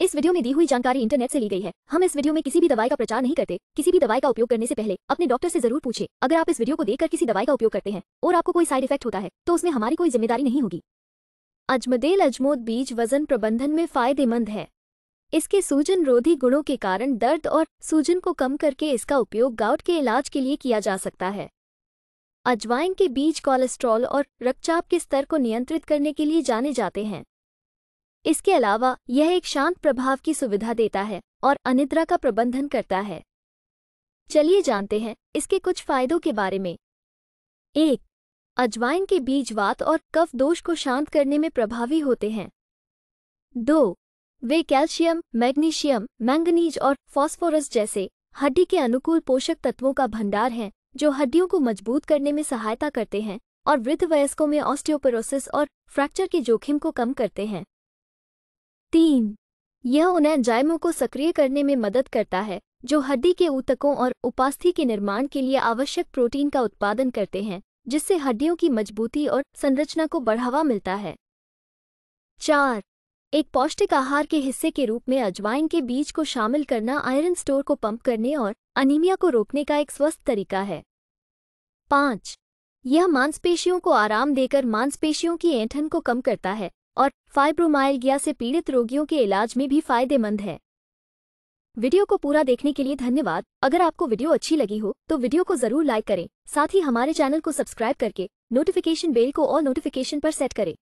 इस वीडियो में दी हुई जानकारी इंटरनेट से ली गई है हम इस वीडियो में किसी भी दवाई का प्रचार नहीं करते किसी भी दवाई का उपयोग करने से पहले अपने डॉक्टर से जरूर पूछे अगर आप इस वीडियो को देखकर किसी दवाई का उपयोग करते हैं और आपको कोई साइड इफेक्ट होता है तो उसमें हमारी कोई जिम्मेदारी नहीं होगी अजमदेल अजमोद बीज वजन प्रबंधन में फायदेमंद है इसके सूजन रोधी गुणों के कारण दर्द और सूजन को कम करके इसका उपयोग गाउट के इलाज के लिए किया जा सकता है अजवाइन के बीज कोलेस्ट्रॉल और रक्तचाप के स्तर को नियंत्रित करने के लिए जाने जाते हैं इसके अलावा यह एक शांत प्रभाव की सुविधा देता है और अनिद्रा का प्रबंधन करता है चलिए जानते हैं इसके कुछ फायदों के बारे में एक अजवाइन के बीज वात और कफ दोष को शांत करने में प्रभावी होते हैं दो वे कैल्शियम मैग्नीशियम मैंगनीज और फॉस्फोरस जैसे हड्डी के अनुकूल पोषक तत्वों का भंडार हैं जो हड्डियों को मजबूत करने में सहायता करते हैं और वृद्ध वयस्कों में ऑस्टियोपोरोसिस और फ्रैक्चर के जोखिम को कम करते हैं तीन यह उन्हें जायमों को सक्रिय करने में मदद करता है जो हड्डी के ऊतकों और उपास्थि के निर्माण के लिए आवश्यक प्रोटीन का उत्पादन करते हैं जिससे हड्डियों की मजबूती और संरचना को बढ़ावा मिलता है चार एक पौष्टिक आहार के हिस्से के रूप में अजवाइन के बीज को शामिल करना आयरन स्टोर को पंप करने और अनीमिया को रोकने का एक स्वस्थ तरीका है पाँच यह मांसपेशियों को आराम देकर मांसपेशियों की ऐंठन को कम करता है और फाइब्रोमाइलगिया से पीड़ित रोगियों के इलाज में भी फायदेमंद है वीडियो को पूरा देखने के लिए धन्यवाद अगर आपको वीडियो अच्छी लगी हो तो वीडियो को जरूर लाइक करें साथ ही हमारे चैनल को सब्सक्राइब करके नोटिफिकेशन बेल को और नोटिफिकेशन पर सेट करें